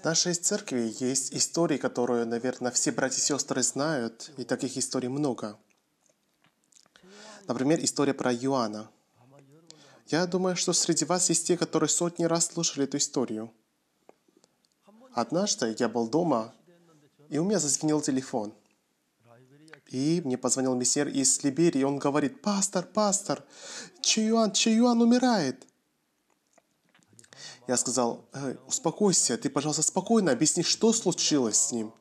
В нашей церкви есть истории, которые, наверное, все братья и сестры знают, и таких историй много. Например, история про Иоанна. Я думаю, что среди вас есть те, которые сотни раз слушали эту историю. Однажды я был дома, и у меня зазвенел телефон. И мне позвонил мессер из Либерии, он говорит, «Пастор, пастор, Чаюан, Чаюан умирает!» Я сказал, э, успокойся, ты, пожалуйста, спокойно объясни, что случилось с ним.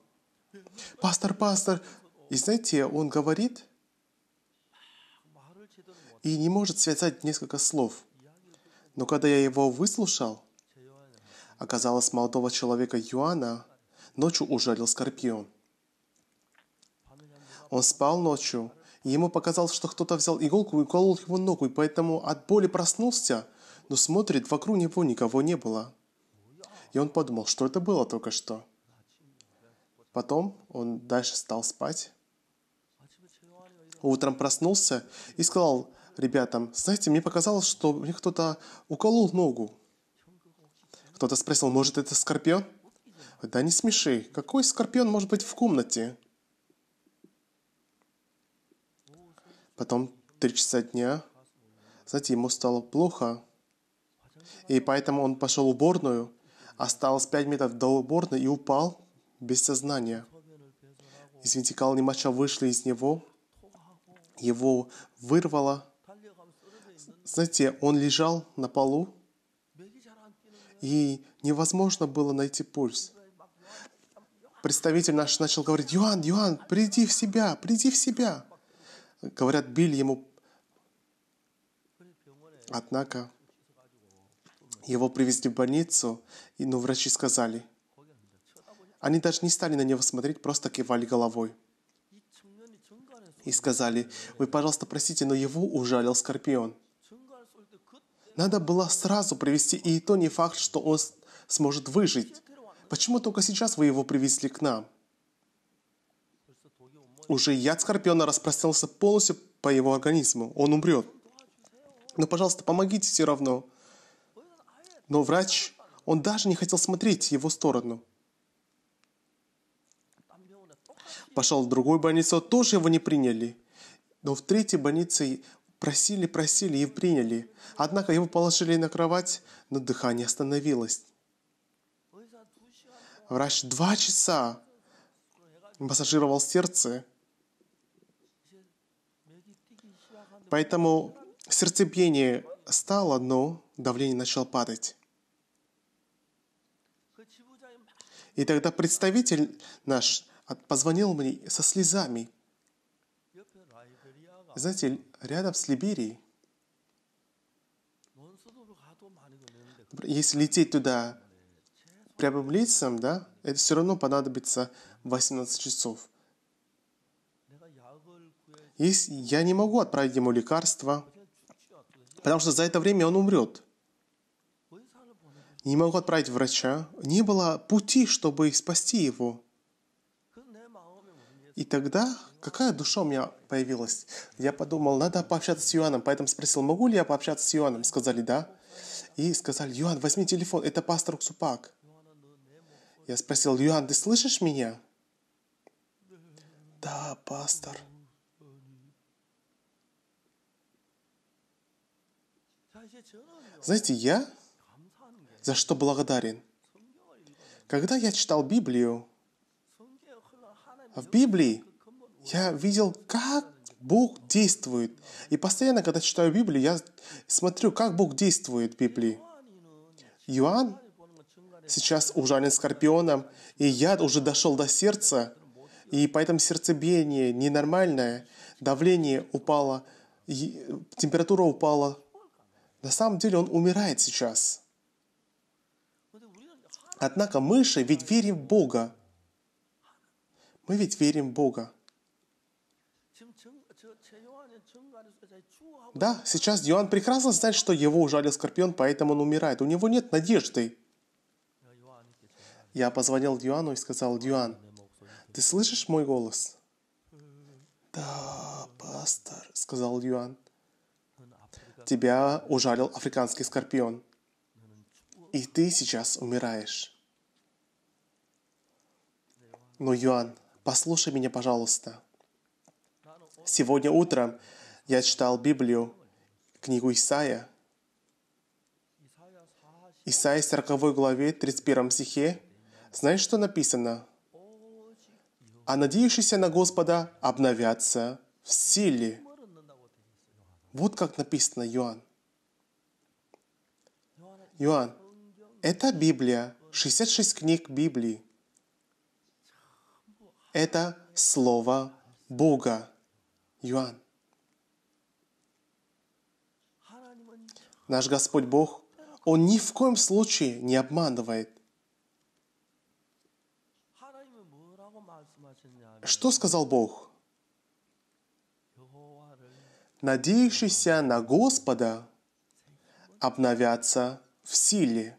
Пастор, пастор. И знаете, он говорит и не может связать несколько слов. Но когда я его выслушал, оказалось, молодого человека Юана ночью ужалил скорпион. Он спал ночью, и ему показалось, что кто-то взял иголку и уколол его ногу, и поэтому от боли проснулся – но смотрит, вокруг него никого не было. И он подумал, что это было только что. Потом он дальше стал спать. Утром проснулся и сказал ребятам, знаете, мне показалось, что мне кто-то уколол ногу. Кто-то спросил, может это скорпион? Да не смеши, какой скорпион может быть в комнате? Потом три часа дня, знаете, ему стало плохо, и поэтому он пошел в уборную, осталось 5 метров до уборной и упал без сознания. Из вентикальной моча вышли из него, его вырвало. Знаете, он лежал на полу, и невозможно было найти пульс. Представитель наш начал говорить, «Юан, Юан, приди в себя, приди в себя!» Говорят, били ему. Однако его привезли в больницу, но ну, врачи сказали. Они даже не стали на него смотреть, просто кивали головой. И сказали, вы, пожалуйста, простите, но его ужалил скорпион. Надо было сразу привести, и то не факт, что он сможет выжить. Почему только сейчас вы его привезли к нам? Уже яд скорпиона распространился полностью по его организму. Он умрет. Но, пожалуйста, помогите все равно. Но врач, он даже не хотел смотреть в его сторону. Пошел в другую больницу, тоже его не приняли. Но в третьей больнице просили, просили и приняли. Однако его положили на кровать, но дыхание остановилось. Врач два часа массажировал сердце. Поэтому сердцебиение стало, но давление начало падать. И тогда представитель наш позвонил мне со слезами. Знаете, рядом с Либерией, если лететь туда прямым лицом, да, это все равно понадобится 18 часов. Если я не могу отправить ему лекарства, потому что за это время он умрет – не могу отправить врача, не было пути, чтобы спасти его. И тогда какая душа у меня появилась? Я подумал, надо пообщаться с Юаном, поэтому спросил, могу ли я пообщаться с Юаном? Сказали, да. И сказали, Юан, возьми телефон, это пастор Ксупак. Я спросил, Юан, ты слышишь меня? Да, пастор. Знаете, я за что благодарен. Когда я читал Библию, в Библии я видел, как Бог действует. И постоянно, когда читаю Библию, я смотрю, как Бог действует в Библии. Иоанн сейчас ужален скорпионом, и яд уже дошел до сердца, и поэтому сердцебиение ненормальное, давление упало, температура упала. На самом деле он умирает сейчас. Однако мы же ведь верим в Бога. Мы ведь верим в Бога. Да, сейчас Иоанн прекрасно знает, что его ужалил скорпион, поэтому он умирает. У него нет надежды. Я позвонил Иоанну и сказал, Иоанн, ты слышишь мой голос? Да, пастор, сказал Иоанн. Тебя ужалил африканский скорпион и ты сейчас умираешь. Но, Юан, послушай меня, пожалуйста. Сегодня утром я читал Библию, книгу Исаия. Исаия 40 главе, 31 стихе. Знаешь, что написано? «А надеющиеся на Господа обновятся в силе». Вот как написано, Иоанн. Иоанн, это Библия, 66 книг Библии. Это Слово Бога. Иоанн. Наш Господь Бог, Он ни в коем случае не обманывает. Что сказал Бог? Надеющийся на Господа обновятся в силе.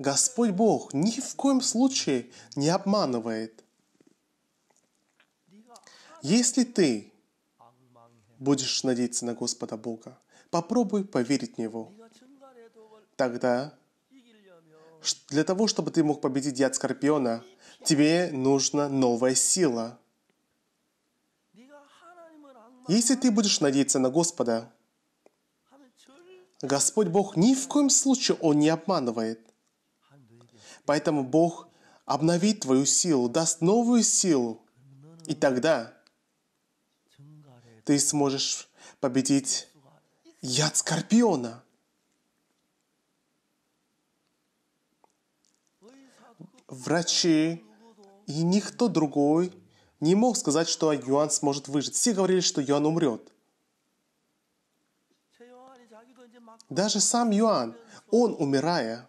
Господь Бог ни в коем случае не обманывает. Если ты будешь надеяться на Господа Бога, попробуй поверить в Него. Тогда, для того, чтобы ты мог победить яд Скорпиона, тебе нужна новая сила. Если ты будешь надеяться на Господа, Господь Бог ни в коем случае Он не обманывает. Поэтому Бог обновит твою силу, даст новую силу. И тогда ты сможешь победить яд скорпиона. Врачи и никто другой не мог сказать, что Юан сможет выжить. Все говорили, что Юан умрет. Даже сам Юан, он, умирая,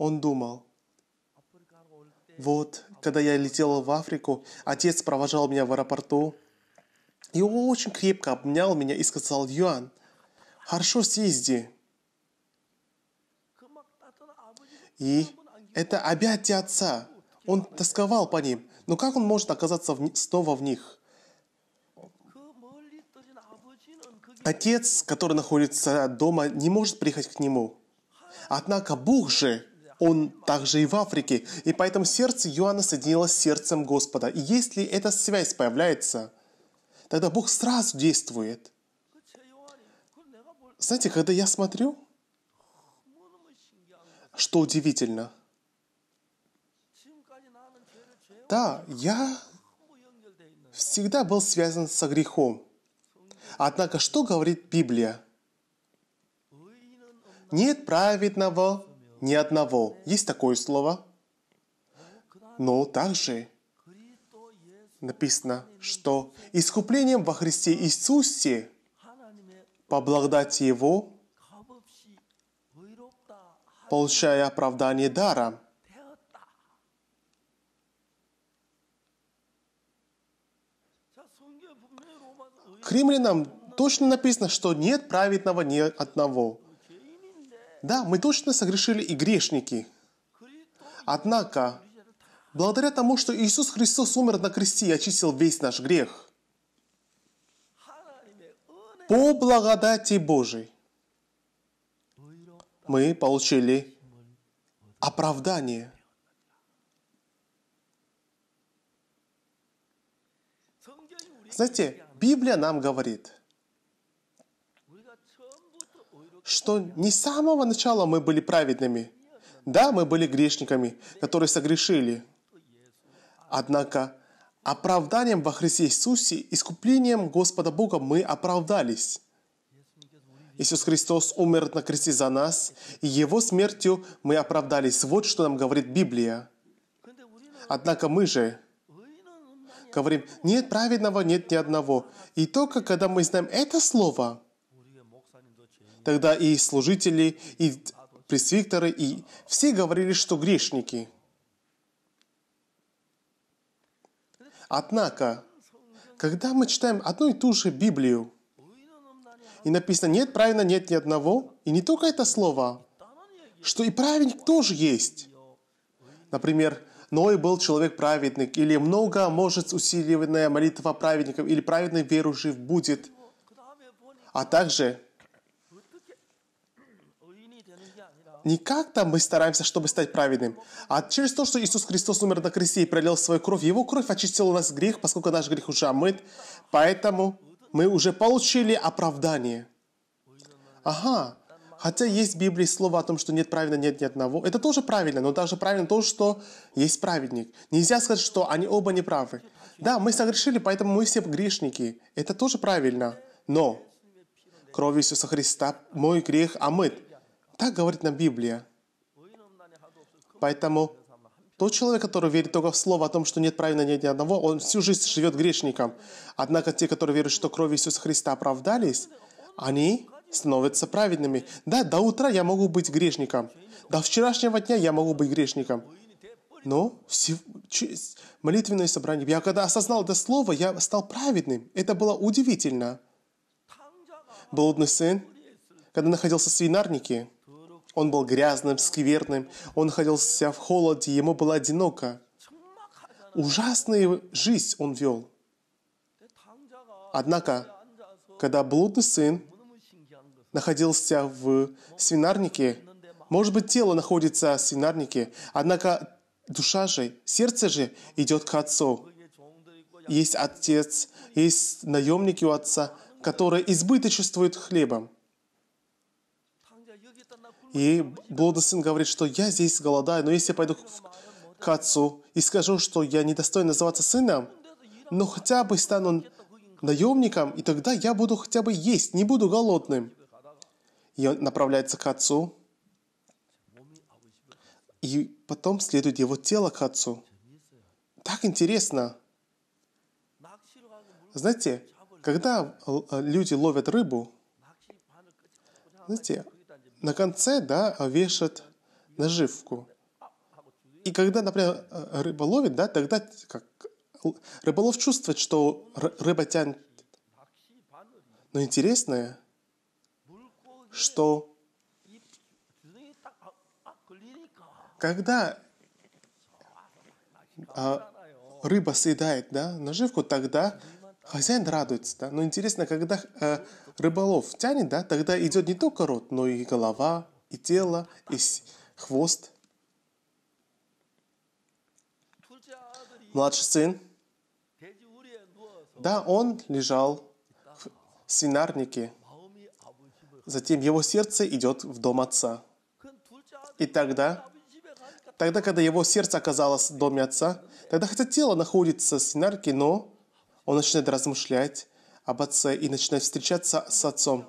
он думал, вот, когда я летел в Африку, отец провожал меня в аэропорту, и он очень крепко обнял меня и сказал, «Юан, хорошо съезди». И это объятия отца. Он тосковал по ним. Но как он может оказаться в... снова в них? Отец, который находится дома, не может приехать к нему. Однако Бог же он также и в Африке. И поэтому сердце Иоанна соединилось с сердцем Господа. И если эта связь появляется, тогда Бог сразу действует. Знаете, когда я смотрю, что удивительно. Да, я всегда был связан со грехом. Однако, что говорит Библия? Нет праведного, ни одного. Есть такое слово. Но также написано, что искуплением во Христе Иисусе по благодати Его, получая оправдание даром. К римлянам точно написано, что нет праведного ни одного. Да, мы точно согрешили и грешники. Однако, благодаря тому, что Иисус Христос умер на кресте и очистил весь наш грех, по благодати Божией мы получили оправдание. Знаете, Библия нам говорит – что не с самого начала мы были праведными. Да, мы были грешниками, которые согрешили. Однако оправданием во Христе Иисусе, искуплением Господа Бога мы оправдались. Иисус Христос умер на кресте за нас, и Его смертью мы оправдались. Вот что нам говорит Библия. Однако мы же говорим, нет праведного, нет ни одного. И только когда мы знаем это слово – Тогда и служители, и пресвитеры и все говорили, что грешники. Однако, когда мы читаем одну и ту же Библию, и написано «нет правильно, нет ни одного», и не только это слово, что и праведник тоже есть. Например, Ной был человек праведник, или много может усиленная молитва праведников, или праведный верующий будет. А также не как там мы стараемся, чтобы стать праведным, а через то, что Иисус Христос умер на кресте и пролил свою кровь. Его кровь очистила у нас грех, поскольку наш грех уже омыт. Поэтому мы уже получили оправдание. Ага. Хотя есть в Библии слово о том, что нет правильно, нет ни одного. Это тоже правильно, но даже правильно то, что есть праведник. Нельзя сказать, что они оба неправы. Да, мы согрешили, поэтому мы все грешники. Это тоже правильно. Но кровью Иисуса Христа мой грех омыт. Так говорит нам Библия. Поэтому тот человек, который верит только в слово о том, что нет правильно ни одного, он всю жизнь живет грешником. Однако те, которые верят, что кровь Иисуса Христа оправдались, они становятся праведными. Да, до утра я могу быть грешником. До вчерашнего дня я могу быть грешником. Но молитвенное собрание, я когда осознал это слово, я стал праведным. Это было удивительно. Блудный сын, когда находился в свинарнике, он был грязным, скверным, он находился в холоде, ему было одиноко. Ужасную жизнь он вел. Однако, когда блудный сын находился в свинарнике, может быть, тело находится в свинарнике, однако душа же, сердце же идет к отцу. Есть отец, есть наемники у отца, которые избыточествуют хлебом. И блудный сын говорит, что я здесь голодаю, но если я пойду к, отцу и скажу, что я недостоин называться сыном, но хотя бы стану наемником, и тогда я буду хотя бы есть, не буду голодным. И он направляется к отцу. И потом следует его тело к отцу. Так интересно. Знаете, когда люди ловят рыбу, знаете, на конце да, вешают наживку. И когда, например, рыба ловит, да, тогда как, рыболов чувствует, что рыба тянет. Но интересное, что когда а, рыба съедает да, наживку, тогда хозяин радуется. Да? Но интересно, когда а, рыболов тянет, да, тогда идет не только рот, но и голова, и тело, и хвост. Младший сын, да, он лежал в свинарнике. Затем его сердце идет в дом отца. И тогда, тогда, когда его сердце оказалось в доме отца, тогда хотя тело находится в свинарке, но он начинает размышлять, об отце и начинает встречаться с отцом.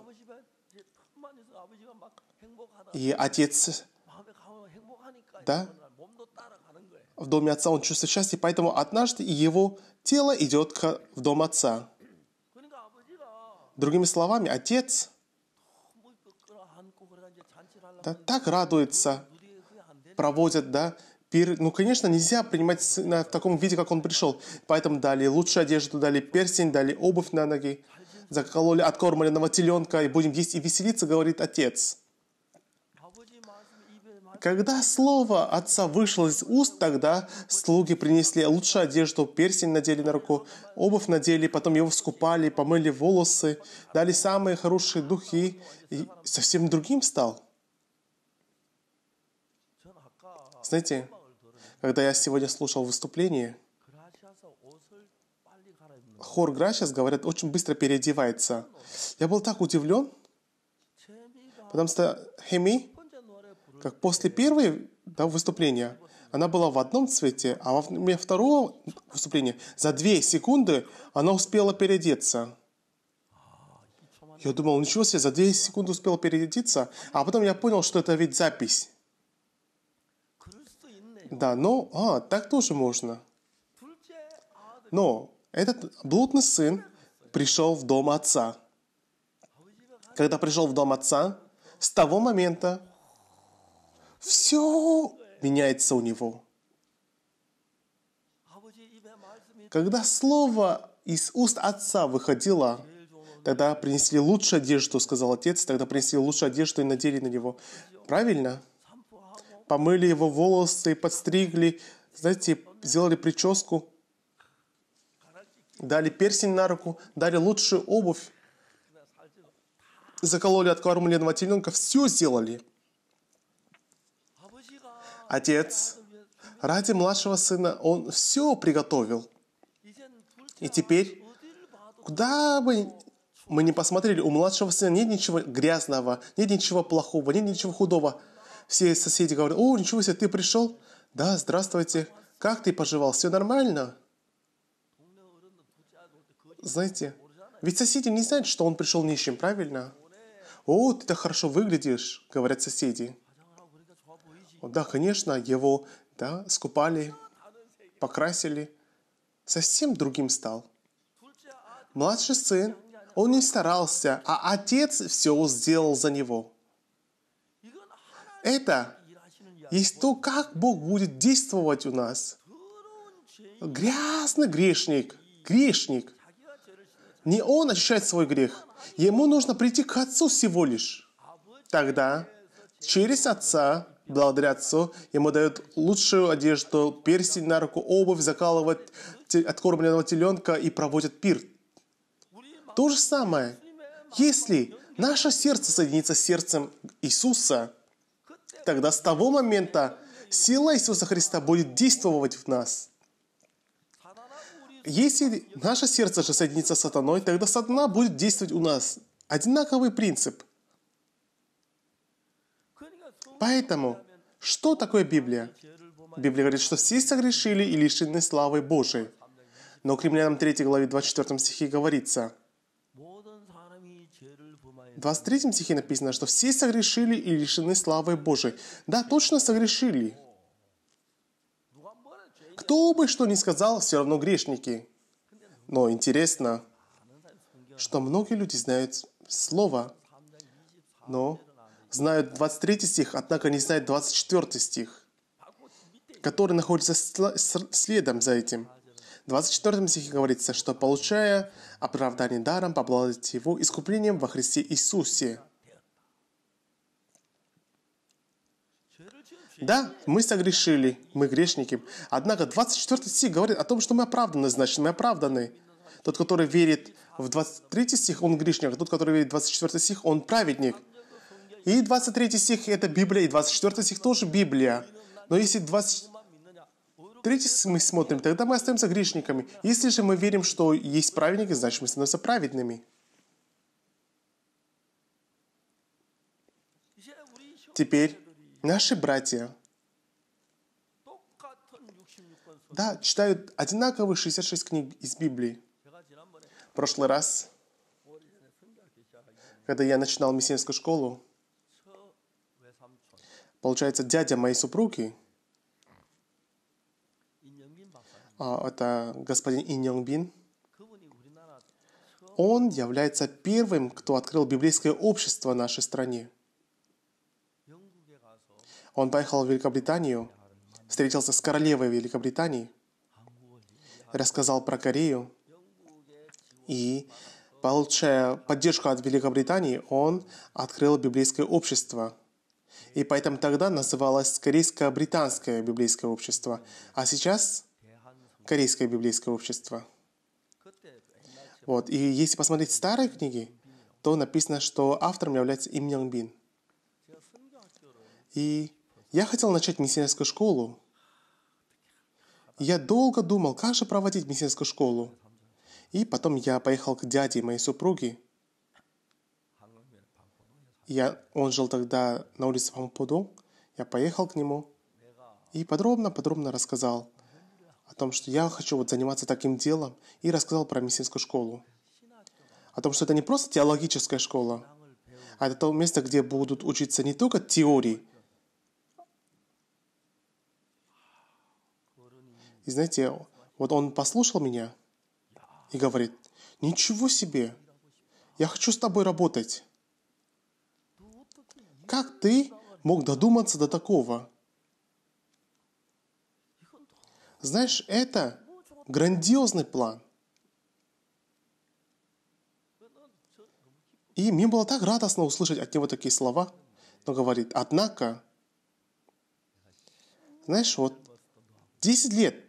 И отец, да, в доме отца он чувствует счастье, поэтому однажды его тело идет в дом отца. Другими словами, отец да, так радуется, проводит да, ну, конечно, нельзя принимать сына в таком виде, как он пришел. Поэтому дали лучшую одежду, дали перстень, дали обувь на ноги, закололи откормленного теленка и будем есть и веселиться, говорит отец. Когда слово отца вышло из уст, тогда слуги принесли лучшую одежду, перстень надели на руку, обувь надели, потом его скупали, помыли волосы, дали самые хорошие духи, и совсем другим стал. Знаете, когда я сегодня слушал выступление, хор Грачес, говорят, очень быстро переодевается. Я был так удивлен, потому что Хеми, как после первой да, выступления, она была в одном цвете, а во время второго выступления за две секунды она успела переодеться. Я думал, ничего себе, за две секунды успела переодеться, а потом я понял, что это ведь запись. Да, но, а, так тоже можно. Но этот блудный сын пришел в дом отца. Когда пришел в дом отца, с того момента все меняется у него. Когда слово из уст отца выходило, тогда принесли лучшую одежду, сказал отец, тогда принесли лучшую одежду и надели на него. Правильно? помыли его волосы, подстригли, знаете, сделали прическу, дали перстень на руку, дали лучшую обувь, закололи, от откормили новотеленка, все сделали. Отец ради младшего сына он все приготовил. И теперь, куда бы мы не посмотрели, у младшего сына нет ничего грязного, нет ничего плохого, нет ничего худого – все соседи говорят, о, ничего себе, ты пришел? Да, здравствуйте. Как ты поживал? Все нормально? Знаете, ведь соседи не знают, что он пришел нищим, правильно? О, ты так хорошо выглядишь, говорят соседи. О, да, конечно, его да, скупали, покрасили. Совсем другим стал. Младший сын, он не старался, а отец все сделал за него. Это есть то, как Бог будет действовать у нас. Грязный грешник, грешник. Не он ощущает свой грех. Ему нужно прийти к Отцу всего лишь. Тогда через Отца, благодаря Отцу, ему дают лучшую одежду, перстень на руку, обувь, закалывают откормленного теленка и проводят пир. То же самое. Если наше сердце соединится с сердцем Иисуса – тогда с того момента сила Иисуса Христа будет действовать в нас. Если наше сердце же соединится с сатаной, тогда сатана будет действовать у нас. Одинаковый принцип. Поэтому, что такое Библия? Библия говорит, что все согрешили и лишены славы Божией. Но к римлянам 3 главе 24 стихе говорится, в 23 стихе написано, что все согрешили и лишены славы Божией. Да, точно согрешили. Кто бы что ни сказал, все равно грешники. Но интересно, что многие люди знают слово, но знают 23 стих, однако не знают 24 стих, который находится следом за этим. 24 стихе говорится, что получая оправдание даром по его искуплением во Христе Иисусе. Да, мы согрешили, мы грешники. Однако 24 стих говорит о том, что мы оправданы, значит, мы оправданы. Тот, который верит в 23 стих, он грешник, а тот, который верит в 24 стих, он праведник. И 23 стих — это Библия, и 24 стих тоже Библия. Но если 20, Третий мы смотрим, тогда мы остаемся грешниками. Если же мы верим, что есть праведники, значит мы становимся праведными. Теперь наши братья, да, читают одинаковые 66 книг из Библии. В прошлый раз, когда я начинал миссионерскую школу, получается, дядя моей супруги, А, это господин Иньонг Бин, он является первым, кто открыл библейское общество в нашей стране. Он поехал в Великобританию, встретился с королевой Великобритании, рассказал про Корею, и, получая поддержку от Великобритании, он открыл библейское общество. И поэтому тогда называлось Корейско-британское библейское общество. А сейчас Корейское библейское общество. Вот. И если посмотреть старые книги, то написано, что автором является Им Янг Бин. И я хотел начать миссионерскую школу. Я долго думал, как же проводить миссионерскую школу. И потом я поехал к дяде моей супруги. Я, он жил тогда на улице Вампудо. Я поехал к нему и подробно-подробно рассказал, о том, что я хочу вот заниматься таким делом, и рассказал про мессинскую школу. О том, что это не просто теологическая школа, а это то место, где будут учиться не только теории. И знаете, вот он послушал меня и говорит, ничего себе, я хочу с тобой работать. Как ты мог додуматься до такого? Знаешь, это грандиозный план. И мне было так радостно услышать от него такие слова. Но говорит, однако, знаешь, вот 10 лет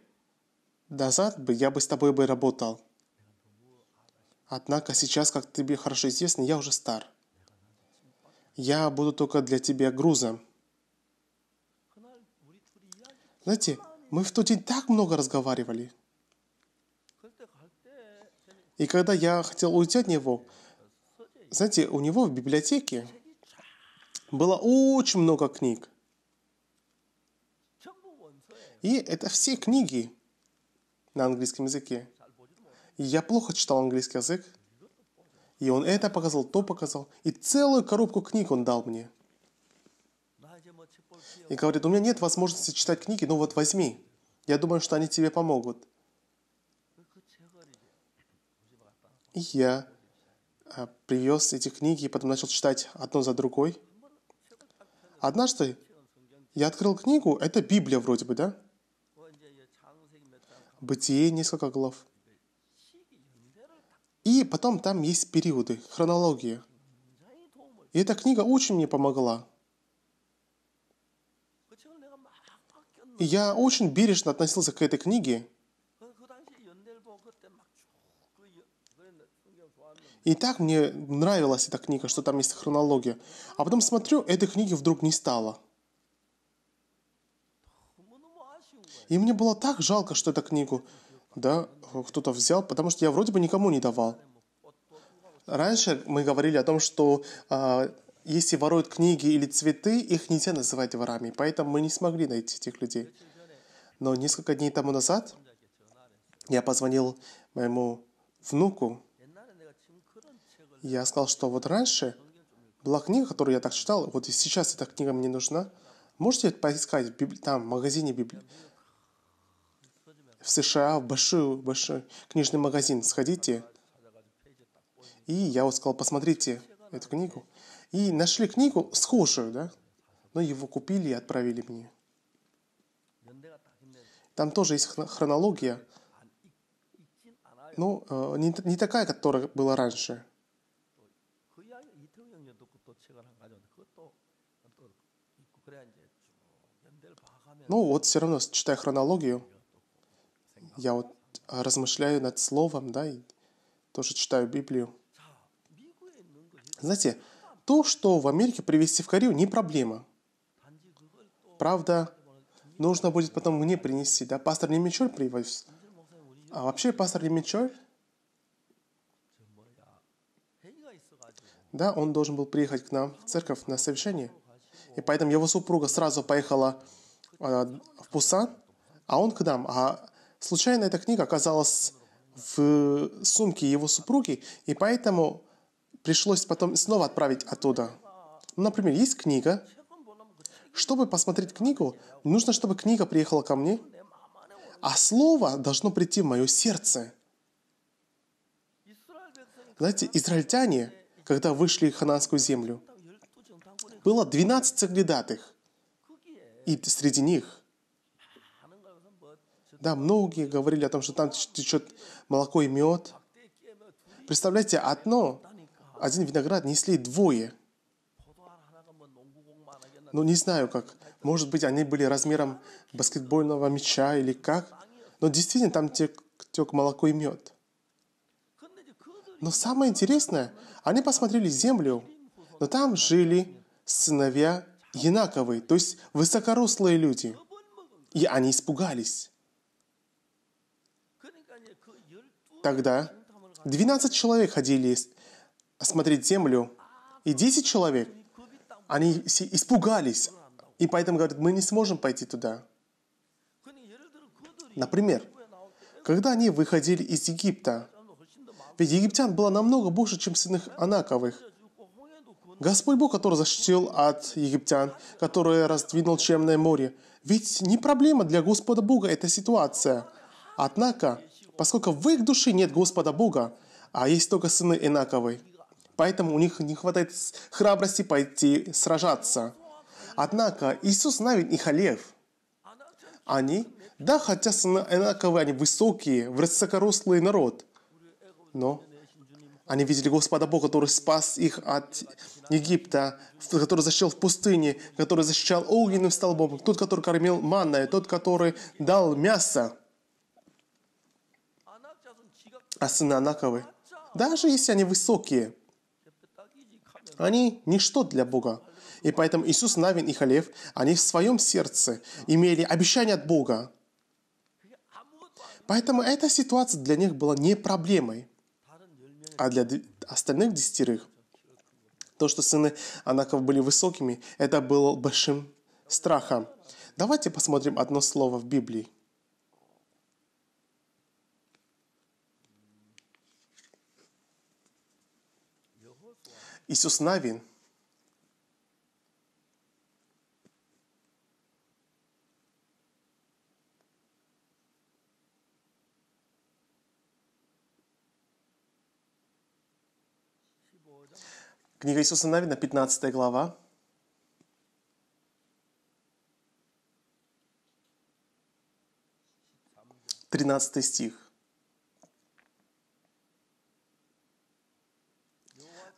назад бы я бы с тобой бы работал. Однако сейчас, как тебе хорошо известно, я уже стар. Я буду только для тебя грузом. Знаете, мы в тот день так много разговаривали. И когда я хотел уйти от него, знаете, у него в библиотеке было очень много книг. И это все книги на английском языке. И я плохо читал английский язык. И он это показал, то показал. И целую коробку книг он дал мне – и говорит, у меня нет возможности читать книги, но ну вот возьми. Я думаю, что они тебе помогут. И я а, привез эти книги и потом начал читать одно за другой. Однажды я открыл книгу, это Библия вроде бы, да? Бытие, несколько глав. И потом там есть периоды, хронология. И эта книга очень мне помогла. Я очень бережно относился к этой книге. И так мне нравилась эта книга, что там есть хронология. А потом смотрю, этой книги вдруг не стало. И мне было так жалко, что эту книгу да, кто-то взял, потому что я вроде бы никому не давал. Раньше мы говорили о том, что а, если воруют книги или цветы, их нельзя называть ворами, поэтому мы не смогли найти этих людей. Но несколько дней тому назад я позвонил моему внуку. Я сказал, что вот раньше была книга, которую я так читал, вот и сейчас эта книга мне нужна. Можете поискать в библи... там, в магазине библи... в США, в большой, большой книжный магазин, сходите. И я вот сказал, посмотрите эту книгу и нашли книгу схожую, да? Но его купили и отправили мне. Там тоже есть хронология, но ну, э, не, не такая, которая была раньше. Ну вот все равно, читая хронологию, я вот размышляю над словом, да, и тоже читаю Библию. Знаете, то, что в Америке привезти в Корею, не проблема. Правда, нужно будет потом мне принести, да? Пастор Лемичоль привез. А вообще, пастор Лемичоль, да, он должен был приехать к нам в церковь на совещание. И поэтому его супруга сразу поехала э, в Пусан, а он к нам. А случайно эта книга оказалась в сумке его супруги, и поэтому пришлось потом снова отправить оттуда. Например, есть книга. Чтобы посмотреть книгу, нужно, чтобы книга приехала ко мне, а слово должно прийти в мое сердце. Знаете, израильтяне, когда вышли в хананскую землю, было 12 соглядатых. И среди них, да, многие говорили о том, что там течет молоко и мед. Представляете, одно один виноград несли двое. Ну, не знаю как. Может быть, они были размером баскетбольного мяча или как. Но действительно там тек, тек молоко и мед. Но самое интересное, они посмотрели землю, но там жили сыновья Янаковы, то есть высокорослые люди. И они испугались. Тогда 12 человек ходили осмотреть землю, и 10 человек, они испугались, и поэтому говорят, мы не сможем пойти туда. Например, когда они выходили из Египта, ведь египтян было намного больше, чем сынов Анаковых. Господь Бог, который защитил от египтян, который раздвинул Черное море. Ведь не проблема для Господа Бога эта ситуация. Однако, поскольку в их душе нет Господа Бога, а есть только сыны Инаковы, Поэтому у них не хватает храбрости пойти сражаться. Однако Иисус Навин и Халев, они, да, хотя одинаковые, они высокие, высокорослый народ, но они видели Господа Бога, который спас их от Египта, который защищал в пустыне, который защищал огненным столбом, тот, который кормил манной, тот, который дал мясо. А сыны Анаковы, даже если они высокие – они ничто для Бога. И поэтому Иисус Навин и Халев, они в своем сердце имели обещание от Бога. Поэтому эта ситуация для них была не проблемой. А для остальных десятерых, то, что сыны Анаков были высокими, это было большим страхом. Давайте посмотрим одно слово в Библии. Ісус Навін. Книга Иисуса Навина, 15 глава. Тринадцатый стих.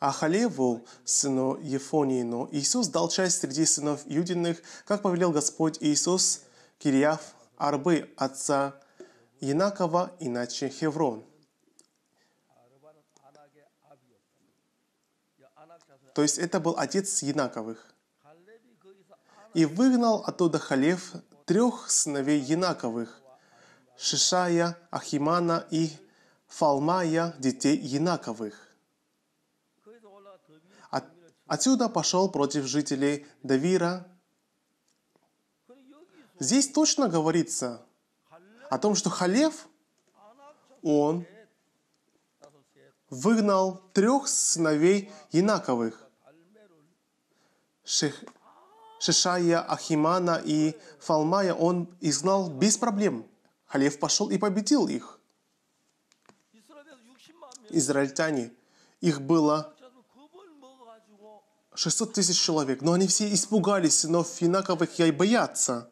а Халеву, сыну Ефонину, Иисус дал часть среди сынов Юдиных, как повелел Господь Иисус, Кирьяв, Арбы, отца Инакова, иначе Хеврон. То есть это был отец Янаковых. И выгнал оттуда Халев трех сыновей Янаковых, Шишая, Ахимана и Фалмая, детей Янаковых. Отсюда пошел против жителей Давира. Здесь точно говорится о том, что Халев, он выгнал трех сыновей Янаковых, Ших, Шишая, Ахимана и Фалмая, он изгнал без проблем. Халев пошел и победил их. Израильтяне, их было 600 тысяч человек, но они все испугались сынов Финаковых и боятся.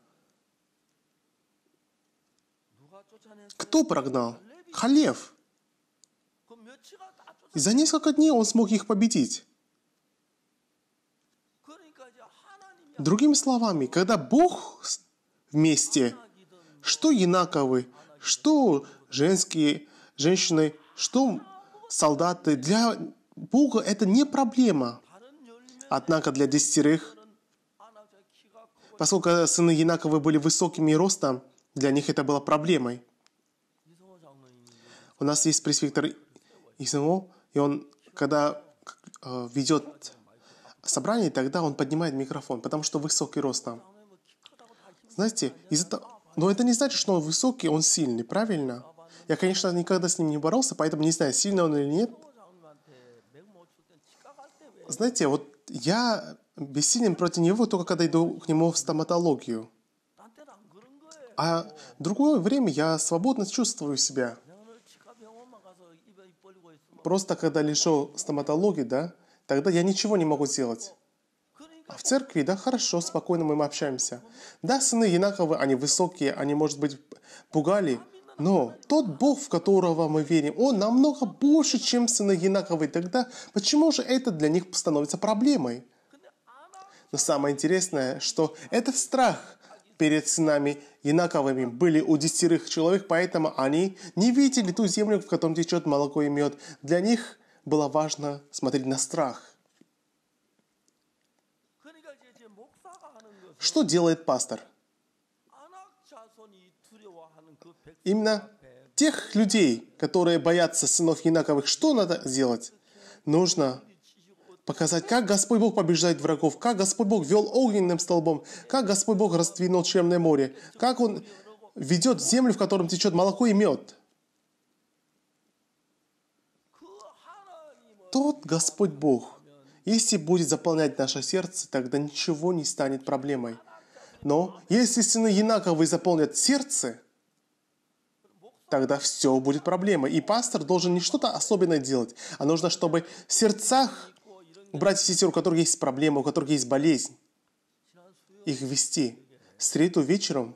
Кто прогнал? Халев. И за несколько дней он смог их победить. Другими словами, когда Бог вместе, что Янаковы, что женские женщины, что солдаты, для Бога это не проблема. Однако для десятерых, поскольку сыны Янаковы были высокими ростом, для них это было проблемой. У нас есть пресвитер Исамо, и он, когда э, ведет собрание, тогда он поднимает микрофон, потому что высокий ростом. Знаете, из-за того... Но это не значит, что он высокий, он сильный, правильно? Я, конечно, никогда с ним не боролся, поэтому не знаю, сильный он или нет. Знаете, вот я бессилен против него только когда иду к нему в стоматологию. А другое время я свободно чувствую себя. Просто когда лежу в стоматологии, да, тогда я ничего не могу делать. А в церкви, да, хорошо, спокойно мы общаемся. Да, сыны Янаковы, они высокие, они, может быть, пугали, но тот Бог, в которого мы верим, Он намного больше, чем сыны Енаковы. Тогда почему же это для них становится проблемой? Но самое интересное, что этот страх перед сынами Енаковыми были у десятерых человек, поэтому они не видели ту землю, в которой течет молоко и мед. Для них было важно смотреть на страх. Что делает пастор? Именно тех людей, которые боятся сынов Инаковых, что надо сделать? Нужно показать, как Господь Бог побеждает врагов, как Господь Бог вел огненным столбом, как Господь Бог раздвинул Черное море, как Он ведет землю, в котором течет молоко и мед. Тот Господь Бог, если будет заполнять наше сердце, тогда ничего не станет проблемой. Но если сыны Янаковы заполнят сердце, тогда все будет проблема. И пастор должен не что-то особенное делать, а нужно, чтобы в сердцах братьев и сестер, у которых есть проблемы, у которых есть болезнь, их вести. В среду вечером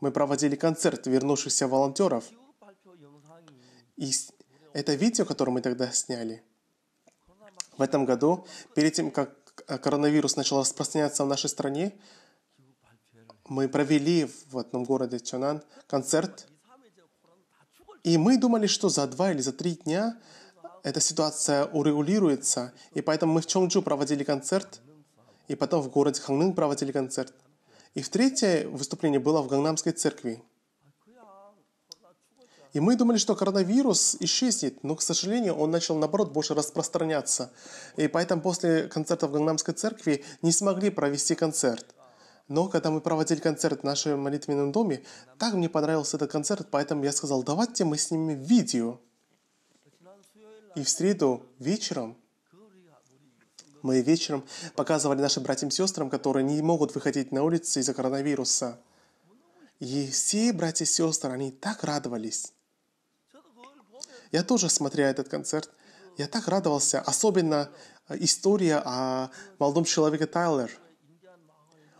мы проводили концерт вернувшихся волонтеров. И это видео, которое мы тогда сняли, в этом году, перед тем, как Э, коронавирус начал распространяться в нашей стране, мы провели в одном городе Чонан концерт, и мы думали, что за два или за три дня эта ситуация урегулируется, и поэтому мы в Чонджу проводили концерт, и потом в городе Ханнын проводили концерт. И в третье выступление было в Гангнамской церкви. И мы думали, что коронавирус исчезнет, но, к сожалению, он начал, наоборот, больше распространяться. И поэтому после концерта в Гангнамской церкви не смогли провести концерт. Но когда мы проводили концерт в нашем молитвенном доме, так мне понравился этот концерт, поэтому я сказал, давайте мы снимем видео. И в среду вечером мы вечером показывали нашим братьям и сестрам, которые не могут выходить на улицу из-за коронавируса. И все братья и сестры, они так радовались. Я тоже, смотря этот концерт, я так радовался. Особенно э, история о молодом человеке Тайлер.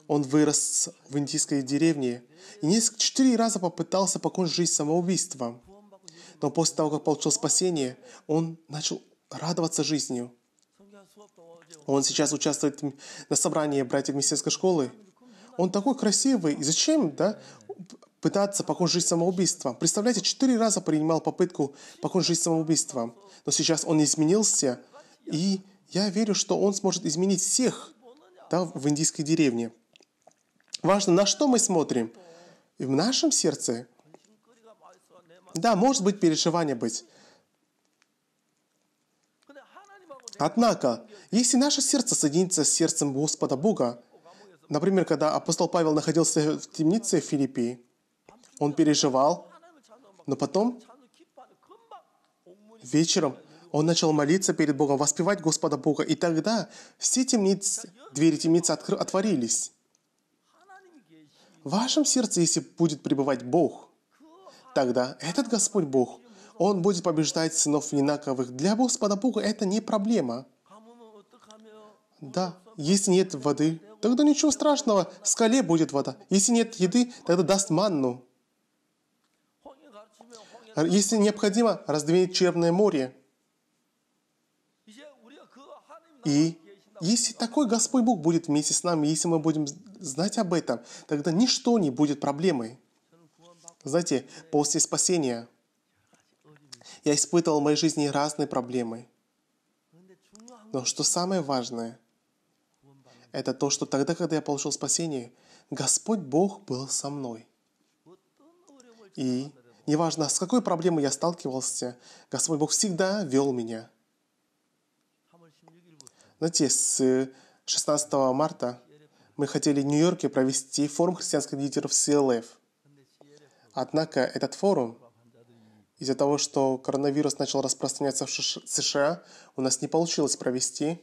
Он вырос в индийской деревне и несколько, четыре раза попытался покончить жизнь самоубийством. Но после того, как получил спасение, он начал радоваться жизнью. Он сейчас участвует на собрании братьев медицинской школы. Он такой красивый. И зачем, да, пытаться покончить самоубийством. Представляете, четыре раза принимал попытку покончить самоубийством. Но сейчас он изменился, и я верю, что он сможет изменить всех да, в индийской деревне. Важно, на что мы смотрим. И в нашем сердце. Да, может быть, переживание быть. Однако, если наше сердце соединится с сердцем Господа Бога, например, когда апостол Павел находился в темнице в Филиппии, он переживал, но потом вечером он начал молиться перед Богом, воспевать Господа Бога. И тогда все темницы, двери темницы откры, отворились. В вашем сердце, если будет пребывать Бог, тогда этот Господь Бог, Он будет побеждать сынов ненаковых. Для Господа Бога это не проблема. Да, если нет воды, тогда ничего страшного, в скале будет вода. Если нет еды, тогда даст манну. Э, если необходимо, раздвинет Черное море. И если такой Господь Бог будет вместе с нами, если мы будем знать об этом, тогда ничто не будет проблемой. Знаете, после спасения я испытывал в моей жизни разные проблемы. Но что самое важное, это то, что тогда, когда я получил спасение, Господь Бог был со мной. И Неважно, с какой проблемой я сталкивался, Господь Бог всегда вел меня. Знаете, с 16 э, марта мы хотели в Нью-Йорке провести форум христианских лидеров CLF. Однако этот форум, из-за того, что коронавирус начал распространяться в США, у нас не получилось провести.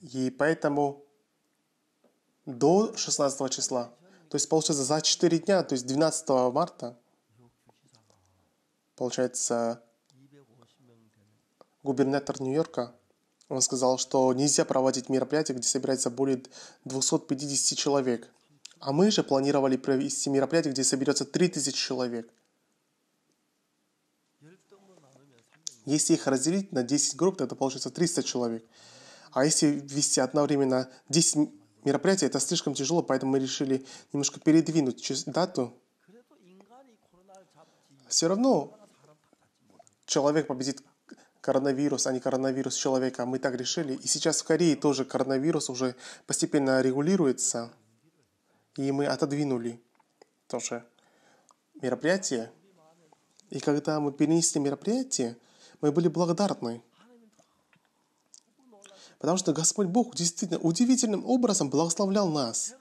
И поэтому до 16 числа, то есть получается за 4 дня, то есть 12 марта, получается, губернатор Нью-Йорка, он сказал, что нельзя проводить мероприятие, где собирается более 250 человек. А мы же планировали провести мероприятие, где соберется 3000 человек. Если их разделить на 10 групп, то это получится 300 человек. А если ввести одновременно 10 мероприятий, это слишком тяжело, поэтому мы решили немножко передвинуть дату. Все равно человек победит коронавирус, а не коронавирус человека. Мы так решили. И сейчас в Корее тоже коронавирус уже постепенно регулируется. И мы отодвинули тоже мероприятие. И когда мы перенесли мероприятие, мы были благодарны. Потому что Господь Бог действительно удивительным образом благословлял нас.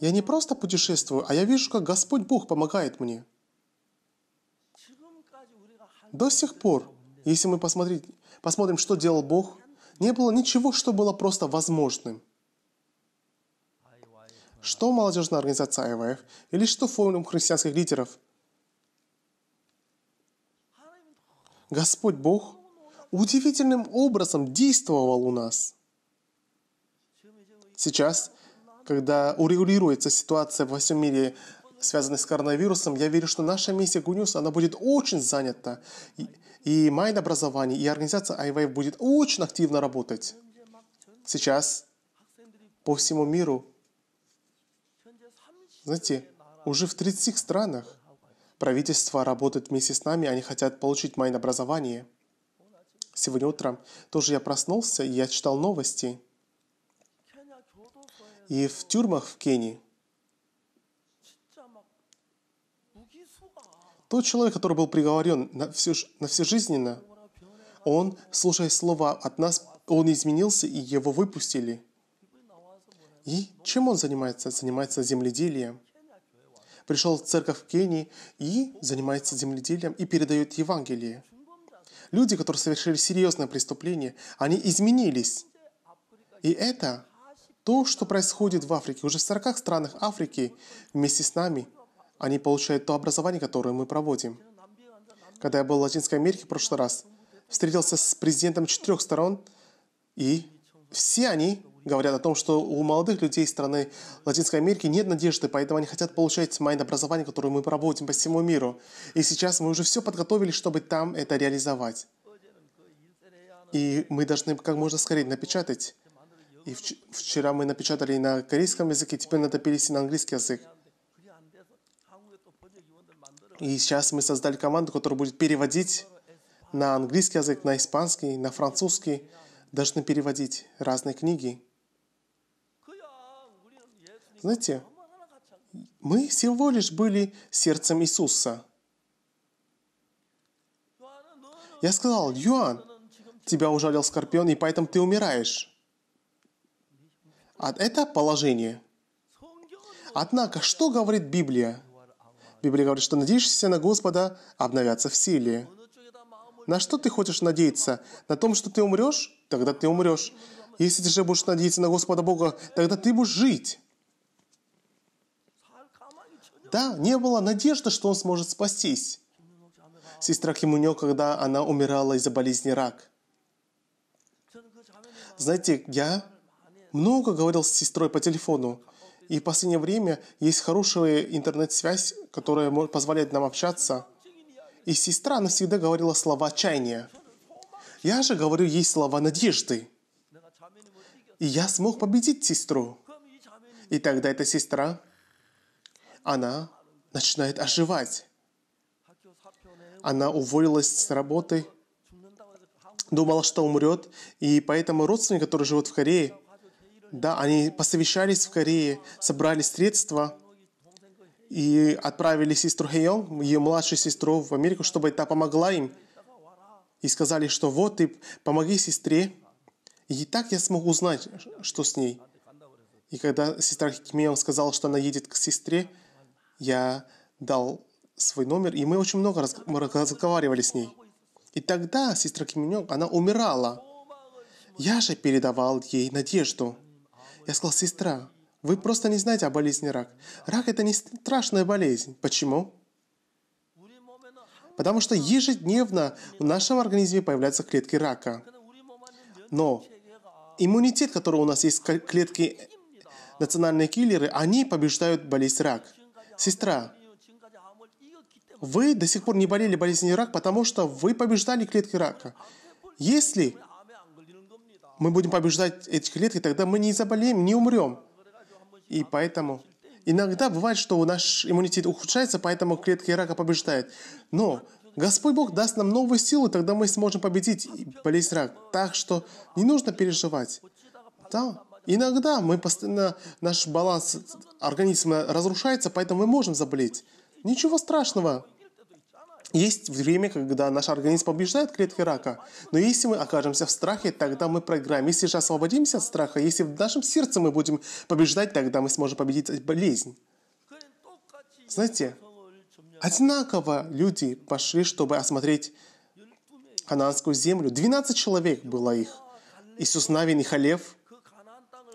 Я не просто путешествую, а я вижу, как Господь Бог помогает мне. До сих пор, если мы посмотреть, посмотрим, что делал Бог, не было ничего, что было просто возможным. Что молодежная организация АИВФ или что форум христианских лидеров? Господь Бог удивительным образом действовал у нас. Сейчас, когда урегулируется ситуация во всем мире связанных с коронавирусом, я верю, что наша миссия Гуниус, она будет очень занята. И, и Майн образование, и организация iWave будет очень активно работать. Сейчас по всему миру, знаете, уже в 30 странах правительство работает вместе с нами, они хотят получить Майн образование. Сегодня утром тоже я проснулся, и я читал новости. И в тюрьмах в Кении Тот человек, который был приговорен на, всю, на всежизненно, он, слушая слова от нас, он изменился, и его выпустили. И чем он занимается? Занимается земледелием. Пришел в церковь в Кении и занимается земледелием и передает Евангелие. Люди, которые совершили серьезное преступление, они изменились. И это то, что происходит в Африке. Уже в 40 странах Африки вместе с нами – они получают то образование, которое мы проводим. Когда я был в Латинской Америке в прошлый раз, встретился с президентом четырех сторон, и все они говорят о том, что у молодых людей страны Латинской Америки нет надежды, поэтому они хотят получать майнд образование, которое мы проводим по всему миру. И сейчас мы уже все подготовили, чтобы там это реализовать. И мы должны как можно скорее напечатать. И вчера мы напечатали на корейском языке, теперь надо перевести на английский язык. И сейчас мы создали команду, которая будет переводить на английский язык, на испанский, на французский, должны переводить разные книги. Знаете, мы всего лишь были сердцем Иисуса. Я сказал, Юан, тебя ужалил скорпион, и поэтому ты умираешь. А это положение. Однако, что говорит Библия? Библия говорит, что надеешься на Господа обновятся в силе. На что ты хочешь надеяться? На том, что ты умрешь? Тогда ты умрешь. Если ты же будешь надеяться на Господа Бога, тогда ты будешь жить. Да, не было надежды, что он сможет спастись. Сестра Кимунё, когда она умирала из-за болезни рак. Знаете, я много говорил с сестрой по телефону. И в последнее время есть хорошая интернет-связь, которая позволяет нам общаться. И сестра, она всегда говорила слова отчаяния. Я же говорю ей слова надежды. И я смог победить сестру. И тогда эта сестра, она начинает оживать. Она уволилась с работы, думала, что умрет, и поэтому родственники, которые живут в Корее, да, они посовещались в Корее, собрали средства и отправили сестру Хейон, ее младшую сестру, в Америку, чтобы та помогла им. И сказали, что вот ты помоги сестре. И так я смогу узнать, что с ней. И когда сестра Кимеон сказала, что она едет к сестре, я дал свой номер, и мы очень много раз, разговаривали с ней. И тогда сестра Кимеон, она умирала. Я же передавал ей надежду – я сказал, сестра, вы просто не знаете о болезни рак. Рак – это не страшная болезнь. Почему? Потому что ежедневно в нашем организме появляются клетки рака. Но иммунитет, который у нас есть, клетки национальные киллеры, они побеждают болезнь рак. Сестра, вы до сих пор не болели болезнью рак, потому что вы побеждали клетки рака. Если мы будем побеждать эти клетки, тогда мы не заболеем, не умрем. И поэтому иногда бывает, что наш иммунитет ухудшается, поэтому клетки рака побеждают. Но Господь Бог даст нам новые силы, тогда мы сможем победить болезнь рак. Так что не нужно переживать. Да, иногда мы постоянно, наш баланс организма разрушается, поэтому мы можем заболеть. Ничего страшного. Есть время, когда наш организм побеждает клетки рака, но если мы окажемся в страхе, тогда мы проиграем. Если же освободимся от страха, если в нашем сердце мы будем побеждать, тогда мы сможем победить болезнь. Знаете, одинаково люди пошли, чтобы осмотреть ханаанскую землю. 12 человек было их. Иисус Навин и Халев,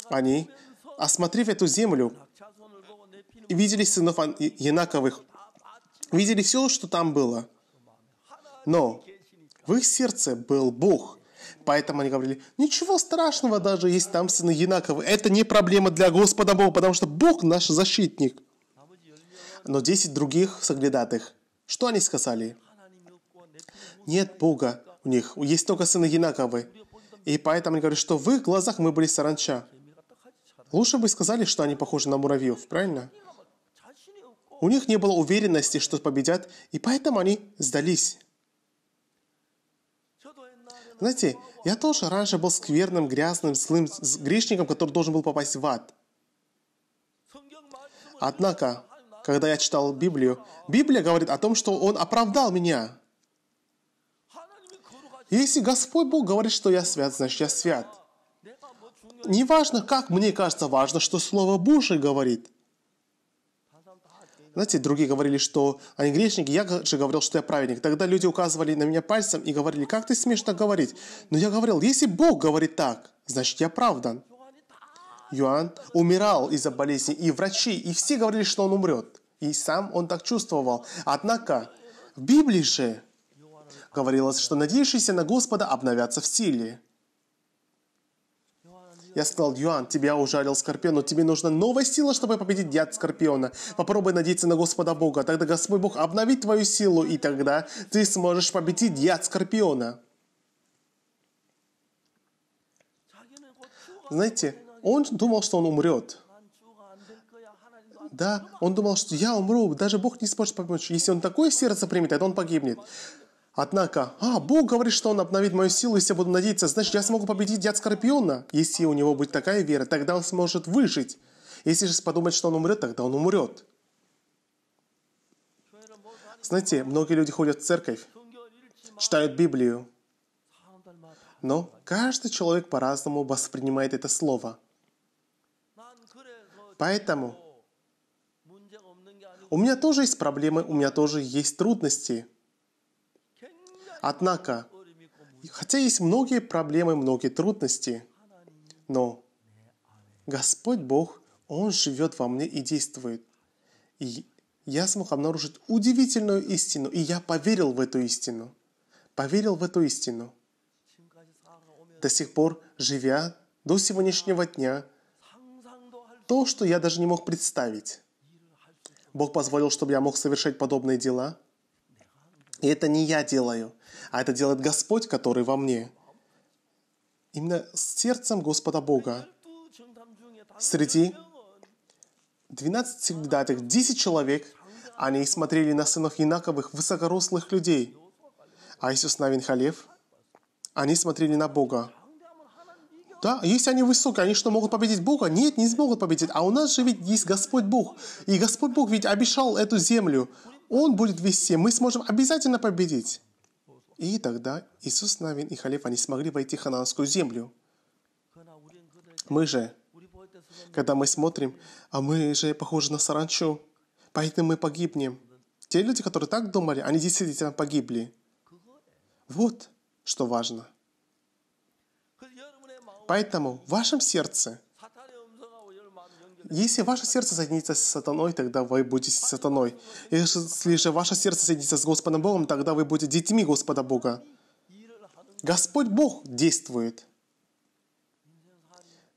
они, осмотрев эту землю, видели сынов Янаковых, видели все, что там было. Но в их сердце был Бог. Поэтому они говорили, ничего страшного, даже есть там сыны Янаковы. Это не проблема для Господа Бога, потому что Бог наш защитник. Но 10 других соглядатых, что они сказали? Нет Бога у них, есть только сыны Янаковы. И поэтому они говорят, что в их глазах мы были саранча. Лучше бы сказали, что они похожи на муравьев, правильно? У них не было уверенности, что победят, и поэтому они сдались. Знаете, я тоже раньше был скверным, грязным, злым грешником, который должен был попасть в ад. Однако, когда я читал Библию, Библия говорит о том, что Он оправдал меня. Если Господь Бог говорит, что я свят, значит я свят. Неважно, как мне кажется, важно, что Слово Божие говорит – знаете, другие говорили, что они «А грешники, я же говорил, что я праведник. Тогда люди указывали на меня пальцем и говорили, как ты смеешь так говорить? Но я говорил, если Бог говорит так, значит я правдан. Иоанн умирал из-за болезни, и врачи, и все говорили, что он умрет. И сам он так чувствовал. Однако в Библии же говорилось, что надеющиеся на Господа обновятся в силе. Я сказал, Юан, тебя ужалил Скорпион, но тебе нужна новая сила, чтобы победить яд Скорпиона. Попробуй надеяться на Господа Бога, тогда Господь Бог обновит твою силу, и тогда ты сможешь победить яд Скорпиона. Знаете, он думал, что он умрет. Да, он думал, что я умру, даже Бог не сможет помочь. Если он такое сердце примет, то он погибнет. Однако, а, Бог говорит, что он обновит мою силу, если я буду надеяться, значит, я смогу победить яд Скорпиона. Если у него будет такая вера, тогда он сможет выжить. Если же подумать, что он умрет, тогда он умрет. Знаете, многие люди ходят в церковь, читают Библию, но каждый человек по-разному воспринимает это слово. Поэтому у меня тоже есть проблемы, у меня тоже есть трудности – Однако, хотя есть многие проблемы, многие трудности, но Господь Бог, Он живет во мне и действует. И я смог обнаружить удивительную истину, и я поверил в эту истину. Поверил в эту истину. До сих пор, живя до сегодняшнего дня, то, что я даже не мог представить. Бог позволил, чтобы я мог совершать подобные дела – и это не я делаю, а это делает Господь, который во мне. Именно с сердцем Господа Бога. Среди 12 свидетелей, 10 человек, они смотрели на сынов Инаковых, высокорослых людей. А Иисус Навин Халев, они смотрели на Бога. Да, если они высокие, они что, могут победить Бога? Нет, не смогут победить. А у нас же ведь есть Господь Бог. И Господь Бог ведь обещал эту землю. Он будет вести, мы сможем обязательно победить. И тогда Иисус Навин и Халиф, они смогли войти в хананскую землю. Мы же, когда мы смотрим, а мы же похожи на саранчу, поэтому мы погибнем. Те люди, которые так думали, они действительно погибли. Вот что важно. Поэтому в вашем сердце – если ваше сердце соединится с сатаной, тогда вы будете сатаной. Если же ваше сердце соединится с Господом Богом, тогда вы будете детьми Господа Бога. Господь Бог действует.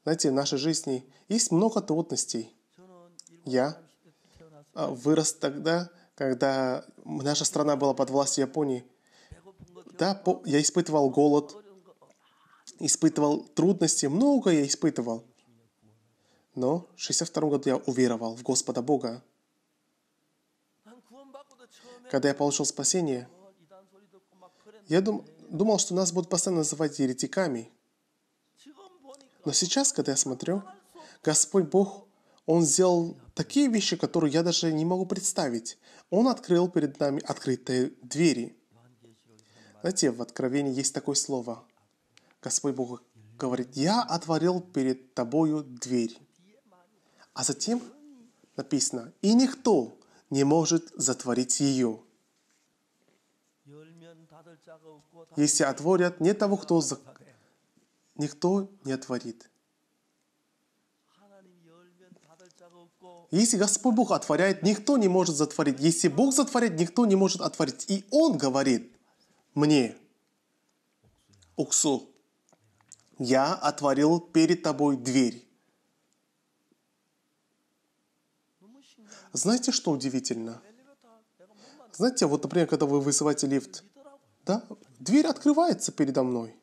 Знаете, в нашей жизни есть много трудностей. Я а, вырос тогда, когда наша страна была под властью Японии. Да, я испытывал голод, испытывал трудности, много я испытывал. Но в 62 году я уверовал в Господа Бога. Когда я получил спасение, я дум, думал, что нас будут постоянно называть еретиками. Но сейчас, когда я смотрю, Господь Бог, Он сделал такие вещи, которые я даже не могу представить. Он открыл перед нами открытые двери. Знаете, в Откровении есть такое слово. Господь Бог говорит, «Я отворил перед тобою дверь». А затем написано, и никто не может затворить ее. Если отворят, не того, кто зак... никто не отворит. Если Господь Бог отворяет, никто не может затворить. Если Бог затворяет, никто не может отворить. И Он говорит мне, Уксу, я отворил перед тобой дверь. Знаете, что удивительно? Знаете, вот, например, когда вы вызываете лифт, да, дверь открывается передо мной.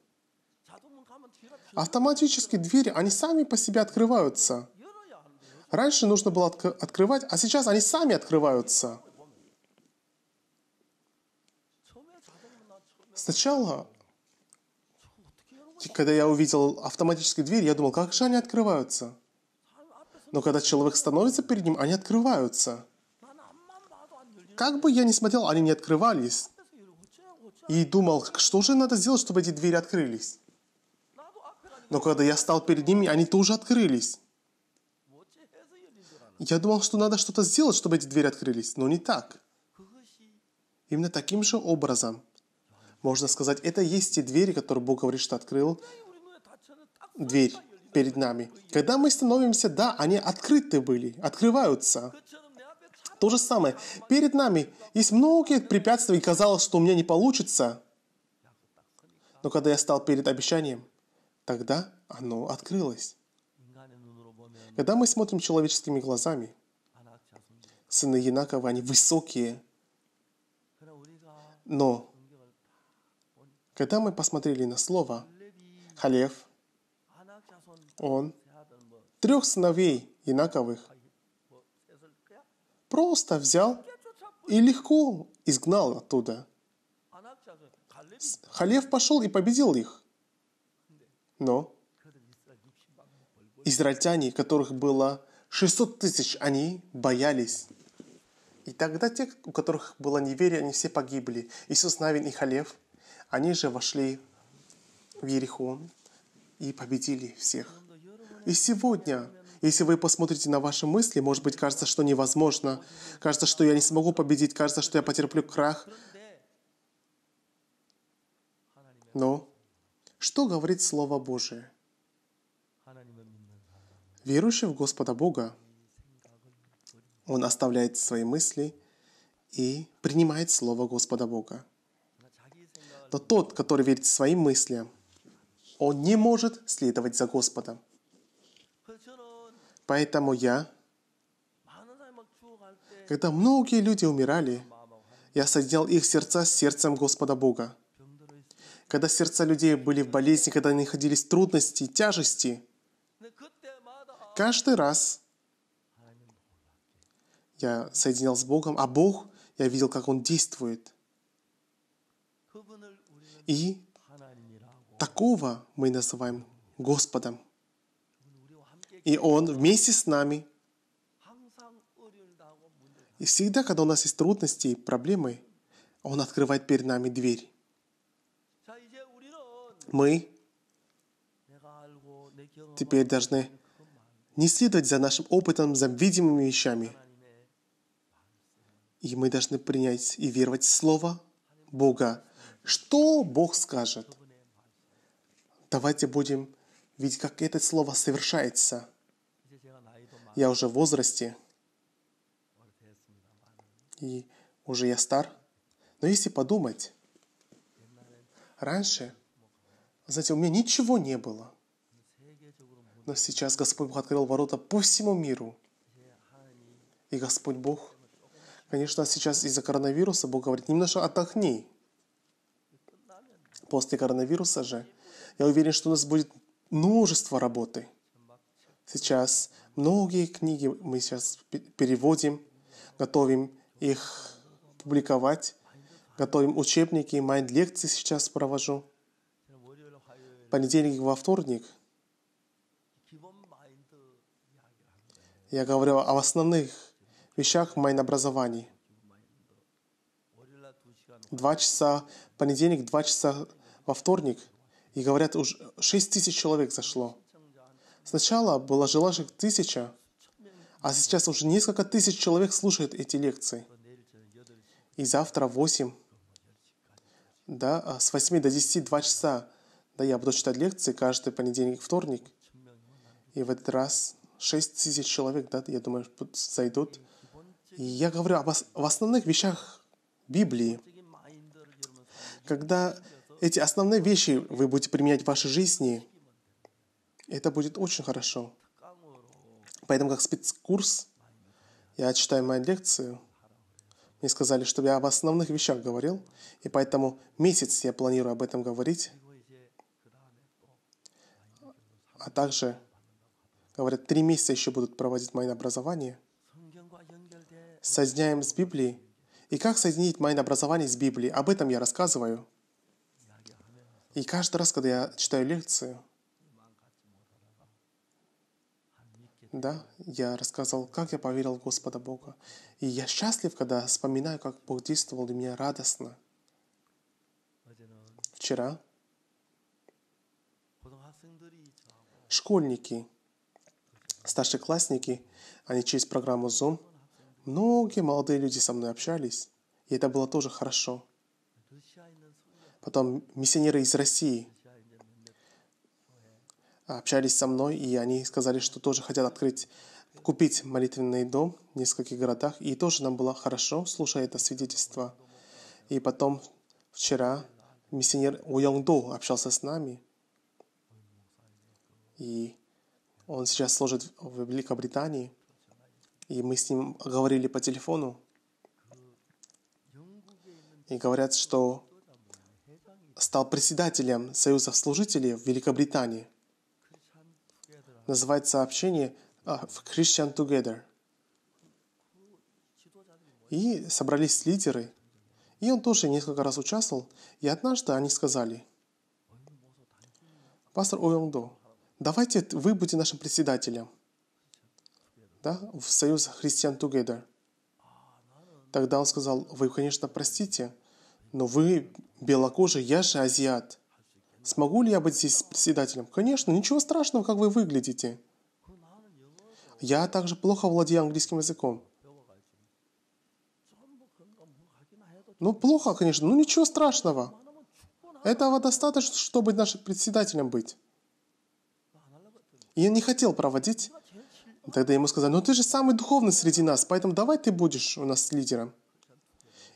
Автоматически двери, они сами по себе открываются. Раньше нужно было отк- открывать, а сейчас они сами открываются. Сначала, когда я увидел автоматические двери, я думал, как же они открываются? Но когда человек становится перед ним, они открываются. Как бы я ни смотрел, они не открывались. И думал, что же надо сделать, чтобы эти двери открылись? Но когда я стал перед ними, они тоже открылись. Я думал, что надо что-то сделать, чтобы эти двери открылись, но не так. Именно таким же образом, можно сказать, это есть те двери, которые Бог говорит, что открыл. Дверь перед нами. Когда мы становимся, да, они открыты были, открываются. То же самое. Перед нами есть многие препятствия, и казалось, что у меня не получится. Но когда я стал перед обещанием, тогда оно открылось. Когда мы смотрим человеческими глазами, сыны Янакова, они высокие. Но когда мы посмотрели на слово, Халев, он трех сыновей инаковых просто взял и легко изгнал оттуда. Халев пошел и победил их. Но израильтяне, которых было 600 тысяч, они боялись. И тогда те, у которых было неверие, они все погибли. Иисус Навин и Халев, они же вошли в Ерехо и победили всех. И сегодня, если вы посмотрите на ваши мысли, может быть, кажется, что невозможно, кажется, что я не смогу победить, кажется, что я потерплю крах. Но что говорит Слово Божие? Верующий в Господа Бога, он оставляет свои мысли и принимает Слово Господа Бога. Но тот, который верит своим мыслям, он не может следовать за Господом. Поэтому я, когда многие люди умирали, я соединял их сердца с сердцем Господа Бога. Когда сердца людей были в болезни, когда они находились в трудности, тяжести, каждый раз я соединял с Богом, а Бог, я видел, как Он действует. И такого мы называем Господом. И Он вместе с нами. И всегда, когда у нас есть трудности и проблемы, Он открывает перед нами дверь. Мы теперь должны не следовать за нашим опытом, за видимыми вещами. И мы должны принять и веровать в Слово Бога. Что Бог скажет? Давайте будем видеть, как это Слово совершается – я уже в возрасте, и уже я стар. Но если подумать, раньше, знаете, у меня ничего не было. Но сейчас Господь Бог открыл ворота по всему миру. И Господь Бог, конечно, сейчас из-за коронавируса Бог говорит, немножко отдохни. После коронавируса же, я уверен, что у нас будет множество работы. Сейчас Многие книги мы сейчас переводим, готовим их публиковать, готовим учебники, майн-лекции сейчас провожу. Понедельник во вторник я говорю о основных вещах майн майнообразований. Два часа понедельник, два часа во вторник. И говорят, уже шесть тысяч человек зашло. Сначала было желающих тысяча, а сейчас уже несколько тысяч человек слушают эти лекции. И завтра 8, да, а с 8 до 10, 2 часа, да, я буду читать лекции каждый понедельник, вторник. И в этот раз 6 тысяч человек, да, я думаю, зайдут. И я говорю об ос- в основных вещах Библии. Когда эти основные вещи вы будете применять в вашей жизни – это будет очень хорошо. Поэтому как спецкурс я читаю мою лекцию. Мне сказали, чтобы я об основных вещах говорил, и поэтому месяц я планирую об этом говорить. А также, говорят, три месяца еще будут проводить мое образование. Соединяем с Библией. И как соединить мое образование с Библией? Об этом я рассказываю. И каждый раз, когда я читаю лекцию – Да, я рассказал, как я поверил в Господа Бога. И я счастлив, когда вспоминаю, как Бог действовал, для меня радостно. Вчера школьники, старшеклассники, они через программу Zoom, многие молодые люди со мной общались, и это было тоже хорошо. Потом миссионеры из России – общались со мной, и они сказали, что тоже хотят открыть, купить молитвенный дом в нескольких городах. И тоже нам было хорошо, слушая это свидетельство. И потом вчера миссионер Уйонгду общался с нами. И он сейчас служит в Великобритании. И мы с ним говорили по телефону. И говорят, что стал председателем Союза служителей в Великобритании называет сообщение of а, Christian Together. И собрались лидеры, и он тоже несколько раз участвовал, и однажды они сказали, «Пастор Ойондо, давайте вы будете нашим председателем да, в Союз Христиан Together». Тогда он сказал, «Вы, конечно, простите, но вы белокожий, я же азиат». Смогу ли я быть здесь председателем? Конечно, ничего страшного, как вы выглядите. Я также плохо владею английским языком. Ну, плохо, конечно, но ничего страшного. Этого достаточно, чтобы нашим председателем быть. я не хотел проводить. Тогда ему сказали, ну ты же самый духовный среди нас, поэтому давай ты будешь у нас лидером.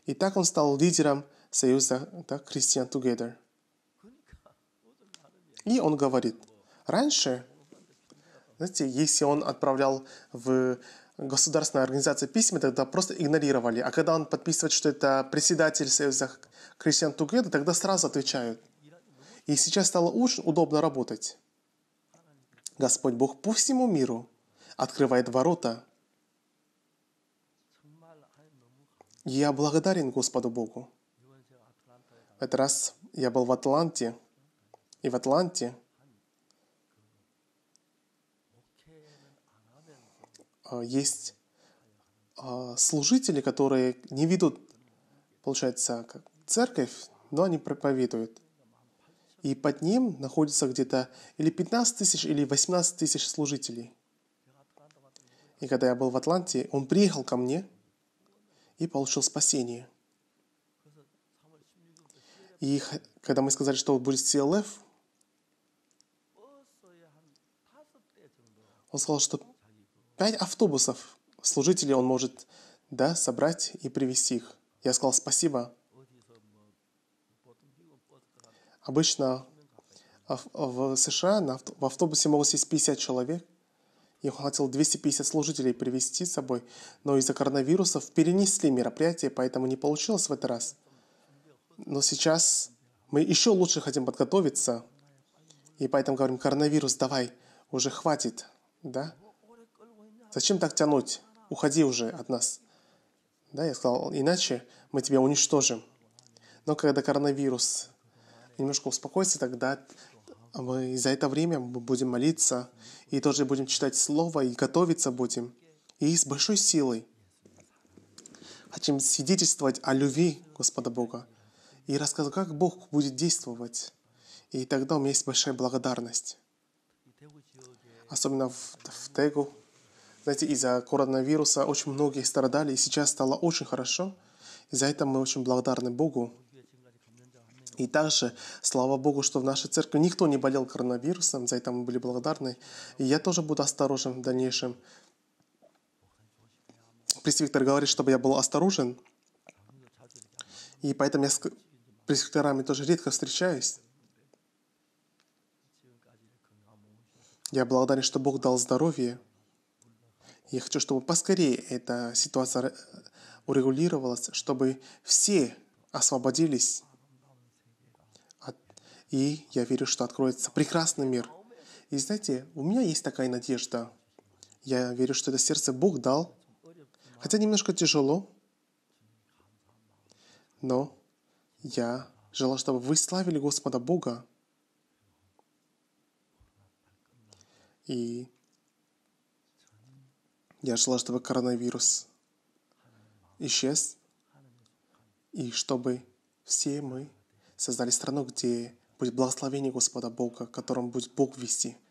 И так он стал лидером союза да, Christian Together. И он говорит, раньше, знаете, если он отправлял в государственная организация письма тогда просто игнорировали. А когда он подписывает, что это председатель Союза Christian Together, тогда сразу отвечают. И сейчас стало очень удобно работать. Господь Бог по всему миру открывает ворота. Я благодарен Господу Богу. В этот раз я был в Атланте – и в Атланте а, есть а, служители, которые не ведут, получается, как церковь, но они проповедуют. И под ним находится где-то или 15 тысяч, или 18 тысяч служителей. И когда я был в Атланте, он приехал ко мне и получил спасение. И когда мы сказали, что будет CLF, Он сказал, что пять автобусов служителей он может да, собрать и привести их. Я сказал спасибо. Обычно в США на, в автобусе могут сесть 50 человек. И он хотел 250 служителей привести с собой, но из-за коронавирусов перенесли мероприятие, поэтому не получилось в этот раз. Но сейчас мы еще лучше хотим подготовиться, и поэтому говорим, коронавирус, давай, уже хватит, да? Зачем так тянуть? Уходи уже от нас. Да, я сказал, иначе мы тебя уничтожим. Но когда коронавирус немножко успокоится, тогда мы за это время будем молиться и тоже будем читать Слово и готовиться будем. И с большой силой хотим свидетельствовать о любви Господа Бога и рассказывать, как Бог будет действовать. И тогда у меня есть большая благодарность особенно в, в Тегу. Знаете, из-за коронавируса очень многие страдали, и сейчас стало очень хорошо. И за это мы очень благодарны Богу. И также, слава Богу, что в нашей церкви никто не болел коронавирусом, за это мы были благодарны. И я тоже буду осторожен в дальнейшем. Пресвиктор говорит, чтобы я был осторожен. И поэтому я с пресвикторами тоже редко встречаюсь. Я благодарен, что Бог дал здоровье. Я хочу, чтобы поскорее эта ситуация урегулировалась, чтобы все освободились. И я верю, что откроется прекрасный мир. И знаете, у меня есть такая надежда. Я верю, что это сердце Бог дал. Хотя немножко тяжело, но я желаю, чтобы вы славили Господа Бога. И я желаю, чтобы коронавирус исчез, и чтобы все мы создали страну, где будет благословение Господа Бога, которым будет Бог вести –